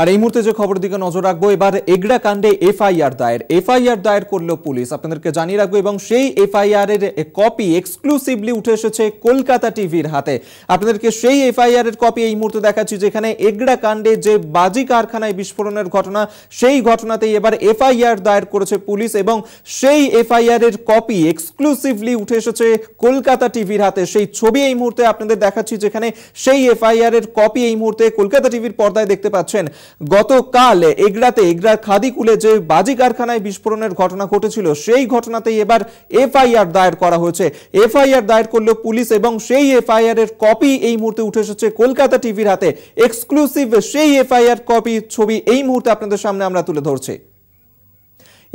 আর এই মুহূর্তে যে খবর দিকে নজর রাখবো এবার এগড়া কাণ্ডে এফআইআর দায়ের এফআইআর দায়ের করলো পুলিশ আপনাদেরকে জানিয়ে রাখবো এবং সেই এফআইআর এর কপি এক্সক্লুসিভলি উঠে এসেছে কলকাতা টিভির হাতে আপনাদেরকে সেই এফআইআর এর কপি এই মুহূর্তে দেখাচ্ছি যেখানে এগড়া কাণ্ডে যে বাজি কারখানায় বিস্ফোরণের ঘটনা সেই ঘটনাতেই এবার এফআইআর দায়ের করেছে পুলিশ এবং সেই এফআইআর এর কপি এক্সক্লুসিভলি উঠে এসেছে কলকাতা টিভির হাতে সেই ছবি এই মুহূর্তে আপনাদের দেখাচ্ছি যেখানে সেই এফআইআর এর কপি এই মুহূর্তে কলকাতা টিভির পর্দায় দেখতে পাচ্ছেন গতকাল এগরাতে এগরার খাদিকুলে যে বাজি কারখানায় বিস্ফোরণের ঘটনা ঘটেছিল সেই ঘটনাতেই এবার এফআইআর দায়ের করা হয়েছে এফআইআর দায়ের করলো পুলিশ এবং সেই এফআইআর এর কপি এই মুহূর্তে উঠে এসেছে কলকাতা টিভির হাতে এক্সক্লুসিভ সেই এফআইআর কপি ছবি এই মুহূর্তে আপনাদের সামনে আমরা তুলে ধরছি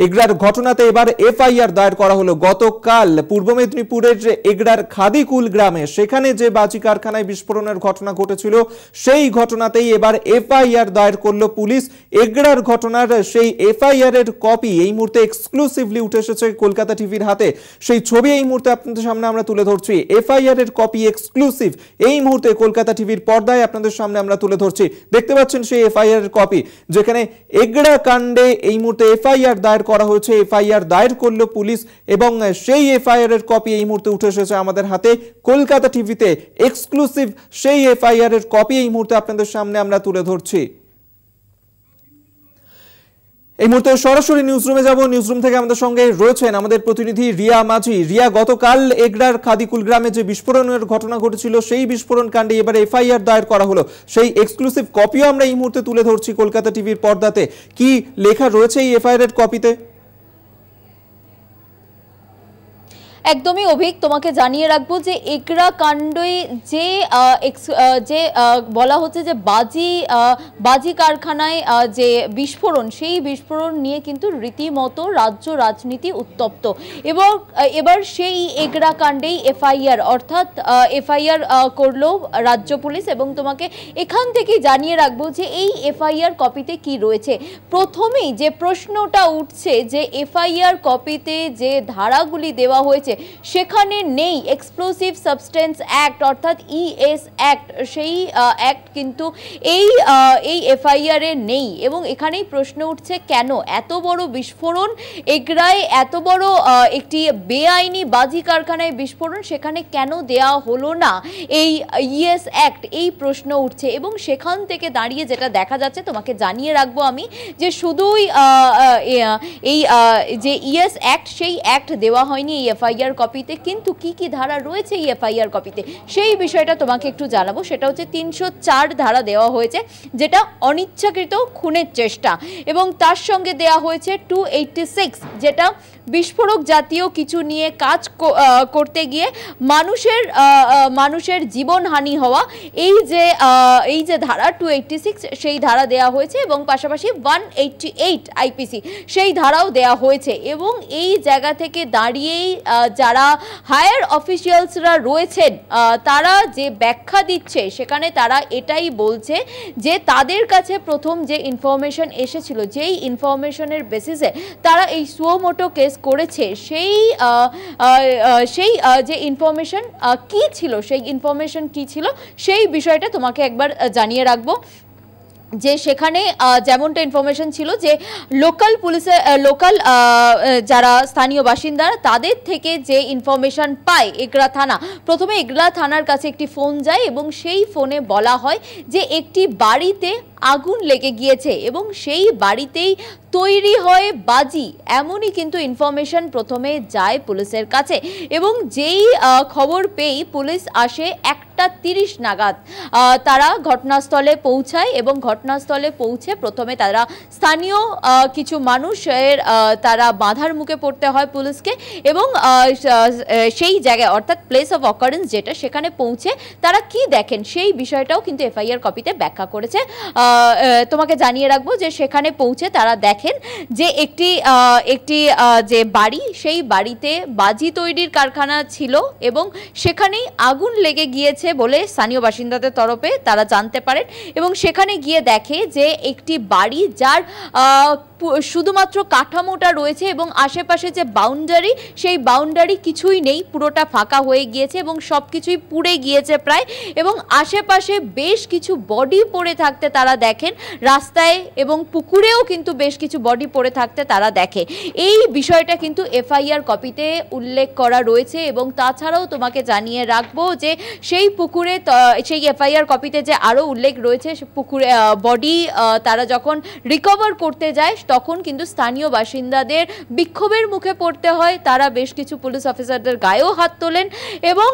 এগড়ার ঘটনাতে এবার এফআইআর দায়ের করা হলো গতকাল পূর্ব মেদিনীপুরের এগড়ার খাদিকুল গ্রামে সেখানে যে বাজি কারখানায় বিস্ফোরণের ঘটনা ঘটেছিল সেই ঘটনাতেই এবার এফআইআর দায়ের করলো পুলিশ এগড়ার ঘটনার সেই এফআইআর এর কপি এই মুহূর্তে এক্সক্লুসিভলি উঠে এসেছে কলকাতা টিভির হাতে সেই ছবি এই মুহূর্তে আপনাদের সামনে আমরা তুলে ধরছি এফআইআর এর কপি এক্সক্লুসিভ এই মুহূর্তে কলকাতা টিভির পর্দায় আপনাদের সামনে আমরা তুলে ধরছি দেখতে পাচ্ছেন সেই এফআইআর এর কপি যেখানে এগড়া কাণ্ডে এই মুহূর্তে এফআইআর দায়ের করা হয়েছে এফআইআর দায়ের করল পুলিশ এবং সেই এফআইআর এর কপি এই মুহূর্তে উঠে এসেছে আমাদের হাতে কলকাতা টিভিতে এক্সক্লুসিভ সেই এফআইআর এর কপি এই মুহূর্তে আপনাদের সামনে আমরা তুলে ধরছি এই মুহূর্তে সরাসরি নিউজরুমে যাব নিউজরুম থেকে আমাদের সঙ্গে রয়েছেন আমাদের প্রতিনিধি রিয়া মাঝি রিয়া গতকাল এগড়ার খাদিকুল গ্রামে যে বিস্ফোরণের ঘটনা ঘটেছিল সেই বিস্ফোরণ কাণ্ডে এবার এফআইআর দায়ের করা হলো সেই এক্সক্লুসিভ কপিও আমরা এই মুহূর্তে তুলে ধরছি কলকাতা টিভির পর্দাতে কি লেখা রয়েছে এই এফআইআর কপিতে একদমই অভিক তোমাকে জানিয়ে রাখবো যে একরা কাণ্ডে যে যে বলা হচ্ছে যে বাজি বাজি কারখানায় যে বিস্ফোরণ সেই বিস্ফোরণ নিয়ে কিন্তু রীতিমতো রাজ্য রাজনীতি উত্তপ্ত এবং এবার সেই একরা কাণ্ডেই এফআইআর অর্থাৎ এফআইআর করলো রাজ্য পুলিশ এবং তোমাকে এখান থেকে জানিয়ে রাখবো যে এই এফআইআর কপিতে কি রয়েছে প্রথমেই যে প্রশ্নটা উঠছে যে এফআইআর কপিতে যে ধারাগুলি দেওয়া হয়েছে সেখানে নেই এক্সপ্লোসিভ সাবস্টেন্স অ্যাক্ট অর্থাৎ ইএস e অ্যাক্ট সেই অ্যাক্ট কিন্তু এই এই এফআইআরে নেই এবং এখানেই প্রশ্ন উঠছে কেন এত বড় বিস্ফোরণ এগরায় এত বড় একটি বেআইনি বাজি কারখানায় বিস্ফোরণ সেখানে কেন দেয়া হলো না এই ইএস e অ্যাক্ট এই প্রশ্ন উঠছে এবং সেখান থেকে দাঁড়িয়ে যেটা দেখা যাচ্ছে তোমাকে জানিয়ে রাখবো আমি যে শুধুই এই যে ইএস e অ্যাক্ট সেই অ্যাক্ট দেওয়া হয়নি এই এফআইআর এফআইআর কপিতে কিন্তু কি কি ধারা রয়েছে এই এফআইআর কপিতে সেই বিষয়টা তোমাকে একটু জানাবো সেটা হচ্ছে তিনশো ধারা দেওয়া হয়েছে যেটা অনিচ্ছাকৃত খুনের চেষ্টা এবং তার সঙ্গে দেয়া হয়েছে টু যেটা বিস্ফোরক জাতীয় কিছু নিয়ে কাজ করতে গিয়ে মানুষের মানুষের জীবনহানি হওয়া এই যে এই যে ধারা টু সেই ধারা দেয়া হয়েছে এবং পাশাপাশি ওয়ান আইপিসি সেই ধারাও দেয়া হয়েছে এবং এই জায়গা থেকে দাঁড়িয়েই যারা হায়ার অফিসিয়ালসরা রয়েছেন তারা যে ব্যাখ্যা দিচ্ছে সেখানে তারা এটাই বলছে যে তাদের কাছে প্রথম যে ইনফরমেশন এসেছিল যেই ইনফরমেশনের বেসিসে তারা এই সুয়োমোটো কেস করেছে সেই সেই যে ইনফরমেশন কি ছিল সেই ইনফরমেশন কি ছিল সেই বিষয়টা তোমাকে একবার জানিয়ে রাখবো যে সেখানে যেমনটা ইনফরমেশন ছিল যে লোকাল পুলিশে লোকাল যারা স্থানীয় বাসিন্দারা তাদের থেকে যে ইনফরমেশন পায় এগরা থানা প্রথমে এগরা থানার কাছে একটি ফোন যায় এবং সেই ফোনে বলা হয় যে একটি বাড়িতে আগুন লেগে গিয়েছে এবং সেই বাড়িতেই তৈরি হয় বাজি এমনই কিন্তু ইনফরমেশন প্রথমে যায় পুলিশের কাছে এবং যেই খবর পেয়েই পুলিশ আসে একটা তিরিশ নাগাদ তারা ঘটনাস্থলে পৌঁছায় এবং ঘটনাস্থলে পৌঁছে প্রথমে তারা স্থানীয় কিছু মানুষের তারা বাধার মুখে পড়তে হয় পুলিশকে এবং সেই জায়গায় অর্থাৎ প্লেস অফ অকারেন্স যেটা সেখানে পৌঁছে তারা কি দেখেন সেই বিষয়টাও কিন্তু এফআইআর কপিতে ব্যাখ্যা করেছে তোমাকে জানিয়ে রাখবো যে সেখানে পৌঁছে তারা দেখে দেখেন যে একটি একটি যে বাড়ি সেই বাড়িতে বাজি তৈরির কারখানা ছিল এবং সেখানেই আগুন লেগে গিয়েছে বলে স্থানীয় বাসিন্দাদের তরফে তারা জানতে পারেন এবং সেখানে গিয়ে দেখে যে একটি বাড়ি যার শুধুমাত্র কাঠামোটা রয়েছে এবং আশেপাশে যে বাউন্ডারি সেই বাউন্ডারি কিছুই নেই পুরোটা ফাঁকা হয়ে গিয়েছে এবং সব কিছুই পুড়ে গিয়েছে প্রায় এবং আশেপাশে বেশ কিছু বডি পড়ে থাকতে তারা দেখেন রাস্তায় এবং পুকুরেও কিন্তু বেশ কিছু কিছু বডি পড়ে থাকতে তারা দেখে এই বিষয়টা কিন্তু এফআইআর কপিতে উল্লেখ করা রয়েছে এবং তাছাড়াও তোমাকে জানিয়ে রাখবো যে সেই পুকুরে সেই এফআইআর কপিতে যে আরও উল্লেখ রয়েছে পুকুরে বডি তারা যখন রিকভার করতে যায় তখন কিন্তু স্থানীয় বাসিন্দাদের বিক্ষোভের মুখে পড়তে হয় তারা বেশ কিছু পুলিশ অফিসারদের গায়েও হাত তোলেন এবং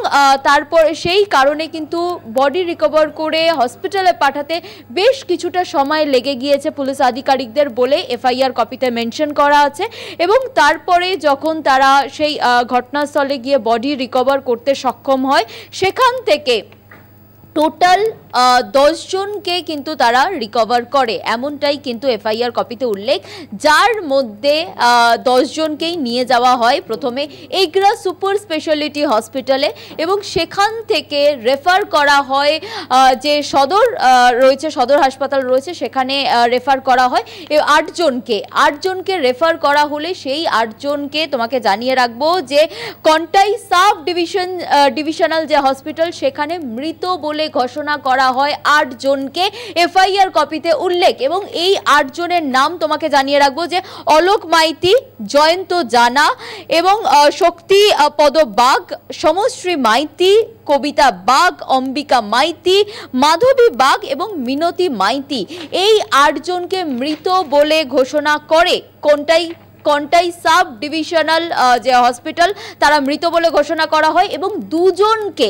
তারপর সেই কারণে কিন্তু বডি রিকভার করে হসপিটালে পাঠাতে বেশ কিছুটা সময় লেগে গিয়েছে পুলিশ আধিকারিকদের বলে এফআইআর এফআইআর কপিতে মেনশন করা আছে এবং তারপরে যখন তারা সেই ঘটনাস্থলে গিয়ে বডি রিকভার করতে সক্ষম হয় সেখান থেকে টোটাল দশজনকে কিন্তু তারা রিকভার করে এমনটাই কিন্তু এফআইআর কপিতে উল্লেখ যার মধ্যে দশজনকেই নিয়ে যাওয়া হয় প্রথমে এগ্রা সুপার স্পেশালিটি হসপিটালে এবং সেখান থেকে রেফার করা হয় যে সদর রয়েছে সদর হাসপাতাল রয়েছে সেখানে রেফার করা হয় আটজনকে আটজনকে রেফার করা হলে সেই আটজনকে তোমাকে জানিয়ে রাখবো যে কন্টাই সাব ডিভিশন ডিভিশনাল যে হসপিটাল সেখানে মৃত বলে বলে ঘোষণা করা হয় আট জনকে এফআইআর কপিতে উল্লেখ এবং এই আট জনের নাম তোমাকে জানিয়ে রাখবো যে অলোক মাইতি জয়ন্ত জানা এবং শক্তি পদ বাঘ সমশ্রী মাইতি কবিতা বাঘ অম্বিকা মাইতি মাধবী বাঘ এবং মিনতি মাইতি এই আটজনকে মৃত বলে ঘোষণা করে কোনটাই কন্টাই সাব ডিভিশনাল যে হসপিটাল তারা মৃত বলে ঘোষণা করা হয় এবং দুজনকে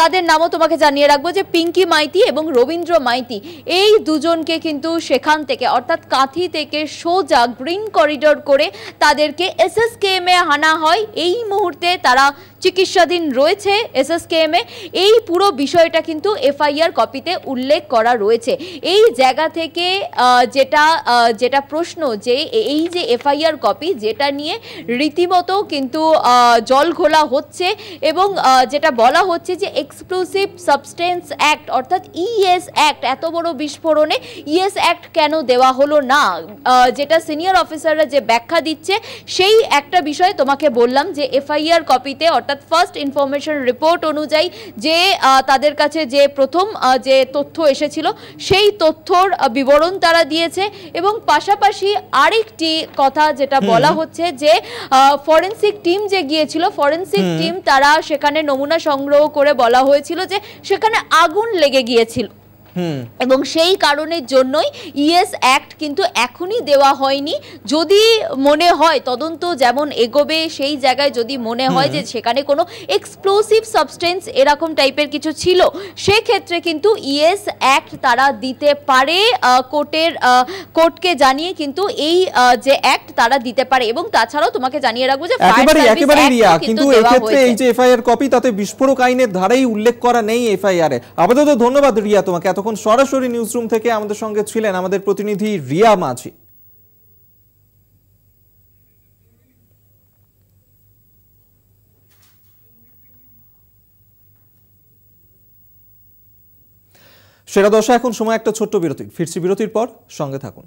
তাদের নামও তোমাকে জানিয়ে রাখবো যে পিঙ্কি মাইতি এবং রবীন্দ্র মাইতি এই দুজনকে কিন্তু সেখান থেকে অর্থাৎ কাঁথি থেকে সোজা গ্রিন করিডোর করে তাদেরকে এসএসকেএমে আনা হয় এই মুহূর্তে তারা চিকিৎসাধীন রয়েছে এসএসকেএমে এই পুরো বিষয়টা কিন্তু এফআইআর কপিতে উল্লেখ করা রয়েছে এই জায়গা থেকে যেটা যেটা প্রশ্ন যে এই যে এফআইআর কপি যেটা নিয়ে রীতিমতো কিন্তু জল ঘোলা হচ্ছে এবং যেটা বলা হচ্ছে যে এক্সক্লুসিভ সাবস্টেন্স অ্যাক্ট অর্থাৎ ইএস e অ্যাক্ট এত বড় বিস্ফোরণে ইএস e অ্যাক্ট কেন দেওয়া হলো না যেটা সিনিয়র অফিসাররা যে ব্যাখ্যা দিচ্ছে সেই একটা বিষয় তোমাকে বললাম যে এফআইআর কপিতে অর্থাৎ অর্থাৎ ফার্স্ট ইনফরমেশন রিপোর্ট অনুযায়ী যে তাদের কাছে যে প্রথম যে তথ্য এসেছিল সেই তথ্যর বিবরণ তারা দিয়েছে এবং পাশাপাশি আরেকটি কথা যেটা বলা হচ্ছে যে ফরেন্সিক টিম যে গিয়েছিল ফরেন্সিক টিম তারা সেখানে নমুনা সংগ্রহ করে বলা হয়েছিল যে সেখানে আগুন লেগে গিয়েছিল এবং সেই কারণের জন্যই ইএস অ্যাক্ট কিন্তু এখনই দেওয়া হয়নি যদি মনে হয় তদন্ত যেমন এগোবে সেই জায়গায় যদি মনে হয় যে সেখানে কোনো এক্সপ্লোসিভ সাবস্টেন্স এরকম টাইপের কিছু ছিল সেক্ষেত্রে কিন্তু ইএস অ্যাক্ট তারা দিতে পারে কোর্টের কোর্টকে জানিয়ে কিন্তু এই যে অ্যাক্ট তারা দিতে পারে এবং তাছাড়াও তোমাকে জানিয়ে রাখবো যে একেবারে একেবারে কিন্তু এই যে এফআইআর কপি তাতে বিস্ফোরক আইনের ধারাই উল্লেখ করা নেই এফআইআর এ আপাতত ধন্যবাদ রিয়া তোমাকে এত এতক্ষণ সরাসরি নিউজরুম থেকে আমাদের সঙ্গে ছিলেন আমাদের প্রতিনিধি রিয়া মাঝি সেরা দশা এখন সময় একটা ছোট্ট বিরতি ফিরছি বিরতির পর সঙ্গে থাকুন